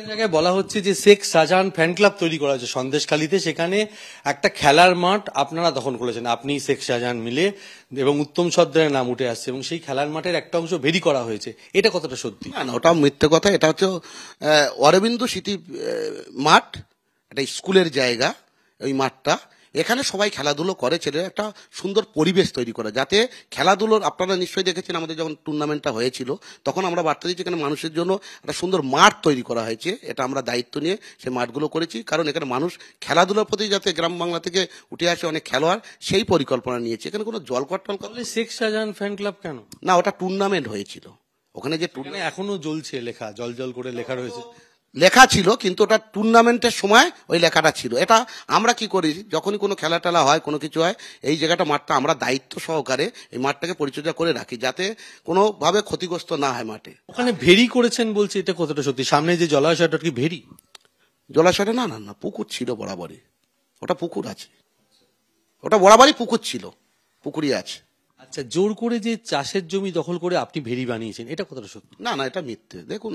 একটা জায়গায় বলা হচ্ছে যে শেখ শাহজাহান ফ্যান ক্লাব তৈরি করা হয়েছে সন্দেশখালীতে সেখানে একটা খেলার মাঠ আপনারা দখল করেছেন আপনি শেখ শাহজাহান মিলে এবং উত্তম সদ্রের নাম উঠে আসছে এবং সেই খেলার মাঠের একটা অংশ ভেরি করা হয়েছে এটা কতটা সত্যি না ওটা মিথ্যে কথা এটা হচ্ছে অরবিন্দ স্মৃতি মাঠ একটা স্কুলের জায়গা ওই মাঠটা এখানে সবাই খেলাধুলো করে ছেলেরা একটা সুন্দর পরিবেশ তৈরি করে যাতে খেলাধুলোর আপনারা নিশ্চয়ই দেখেছেন আমাদের যখন টুর্নামেন্টটা হয়েছিল তখন আমরা বার্তা দিয়েছি এখানে মানুষের জন্য একটা সুন্দর মাঠ তৈরি করা হয়েছে এটা আমরা দায়িত্ব নিয়ে সেই মাঠগুলো করেছি কারণ এখানে মানুষ খেলাধুলোর প্রতি যাতে গ্রাম বাংলা থেকে উঠে আসে অনেক খেলোয়াড় সেই পরিকল্পনা নিয়েছে এখানে কোনো জলকট টলকট সিক্স শাহজাহান ফ্যান ক্লাব কেন না ওটা টুর্নামেন্ট হয়েছিল ওখানে যে টুর্নামেন্ট এখনো জ্বলছে লেখা জল জল করে লেখা রয়েছে লেখা ছিল কিন্তু ওটা টুর্নামেন্টের সময় ওই লেখাটা ছিল এটা আমরা কি করি যখনই কোনো খেলা টেলা হয় কোনো কিছু হয় এই জায়গাটা মাঠটা আমরা দায়িত্ব সহকারে এই মাঠটাকে পরিচর্যা করে রাখি যাতে কোনোভাবে ক্ষতিগ্রস্ত না হয় মাঠে ওখানে ভেরি করেছেন বলছে এটা কতটা সত্যি সামনে যে জলাশয়টা কি ভেরি জলাশয়টা না না না পুকুর ছিল বরাবরই ওটা পুকুর আছে ওটা বরাবরই পুকুর ছিল পুকুরই আছে আচ্ছা জোর করে যে চাষের জমি দখল করে আপনি ভেরি বানিয়েছেন এটা কতটা সত্যি না না এটা মিথ্যে দেখুন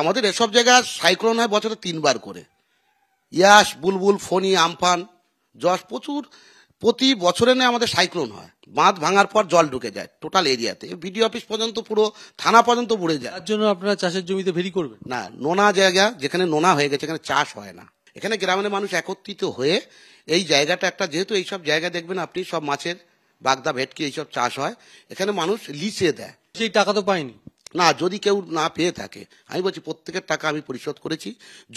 আমাদের এসব জায়গা সাইক্লোন হয় বছরে তিনবার করে ইয়াস বুলবুল ফণি আমফান জশ প্রচুর প্রতি বছরে না আমাদের সাইক্লোন হয় বাঁধ ভাঙার পর জল ঢুকে যায় টোটাল এরিয়াতে বিডিও অফিস পর্যন্ত পুরো থানা পর্যন্ত পুড়ে যায় তার জন্য আপনারা চাষের জমিতে ভেরি করবেন না নোনা জায়গা যেখানে নোনা হয়ে গেছে এখানে চাষ হয় না এখানে গ্রামের মানুষ একত্রিত হয়ে এই জায়গাটা একটা যেহেতু এইসব জায়গা দেখবেন আপনি সব মাছের বাগদা ভেটকি এইসব চাষ হয় এখানে মানুষ লিচে দেয় সেই টাকা তো পায়নি না যদি কেউ না পেয়ে থাকে আমি বলছি প্রত্যেকের টাকা আমি পরিশোধ করেছি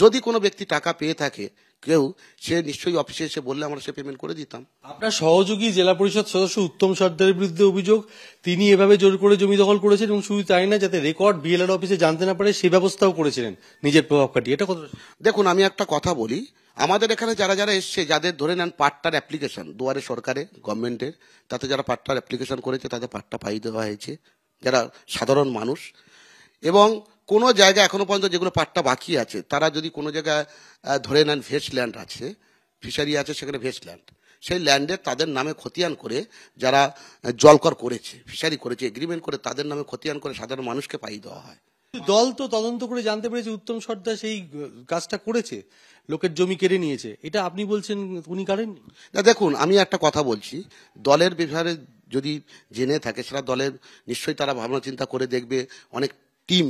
যদি কোনো ব্যক্তি টাকা পেয়ে থাকে কেউ সে নিশ্চয়ই অফিসে এসে বললে আমরা সে পেমেন্ট করে দিতাম আপনার সহযোগী জেলা পরিষদ সদস্য উত্তম সর্দারের বিরুদ্ধে অভিযোগ তিনি এভাবে জোর করে জমি দখল করেছেন এবং শুধু তাই না যাতে রেকর্ড বিএলআর অফিসে জানতে না পারে সে ব্যবস্থাও করেছিলেন নিজের প্রভাব কাটিয়ে এটা কত দেখুন আমি একটা কথা বলি আমাদের এখানে যারা যারা এসছে যাদের ধরে নেন পাট্টার অ্যাপ্লিকেশন দুয়ারে সরকারে গভর্নমেন্টের তাতে যারা পাট্টার অ্যাপ্লিকেশন করেছে তাদের পাট্টা পাই দেওয়া হয়েছে যারা সাধারণ মানুষ এবং কোনো জায়গায় এখনও পর্যন্ত যেগুলো পাট্টা বাকি আছে তারা যদি কোনো জায়গায় ধরে নেন ভেস্ট ল্যান্ড আছে ফিশারি আছে সেখানে ভেস্ট ল্যান্ড সেই ল্যান্ডের তাদের নামে খতিয়ান করে যারা জলকর করেছে ফিশারি করেছে এগ্রিমেন্ট করে তাদের নামে খতিয়ান করে সাধারণ মানুষকে পাই দেওয়া হয় দল তো তদন্ত করে জানতে পেরেছে উত্তম সর্দার সেই কাজটা করেছে লোকের জমি কেড়ে নিয়েছে এটা আপনি বলছেন উনি কারেন না দেখুন আমি একটা কথা বলছি দলের ব্যাপারে যদি জেনে থাকে সেটা দলের নিশ্চয়ই তারা ভাবনা চিন্তা করে দেখবে অনেক টিম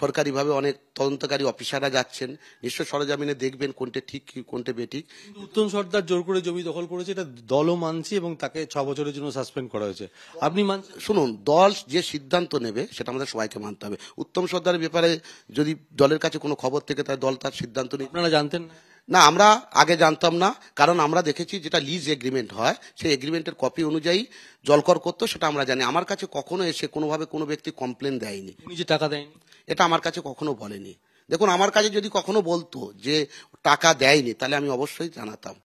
সরকারিভাবে অনেক তদন্তকারী অফিসাররা যাচ্ছেন নিশ্চয় সরজামিনে দেখবেন কোনটা ঠিক কোনটা বেঠিক উত্তম সর্দার জোর করে জমি দখল করেছে এটা দলও মানছি এবং তাকে ছ বছরের জন্য সাসপেন্ড করা হয়েছে আপনি মান শুনুন দল যে সিদ্ধান্ত নেবে সেটা আমাদের সবাইকে মানতে হবে উত্তম সর্দারের ব্যাপারে যদি দলের কাছে কোনো খবর থেকে তার দল তার সিদ্ধান্ত নেই আপনারা জানতেন না না আমরা আগে জানতাম না কারণ আমরা দেখেছি যেটা লিজ এগ্রিমেন্ট হয় সেই এগ্রিমেন্টের কপি অনুযায়ী জলকর করতো সেটা আমরা জানি আমার কাছে কখনো এসে কোনোভাবে কোনো ব্যক্তি কমপ্লেন দেয়নি টাকা দেয়নি এটা আমার কাছে কখনো বলেনি দেখুন আমার কাছে যদি কখনো বলতো যে টাকা দেয়নি তাহলে আমি অবশ্যই জানাতাম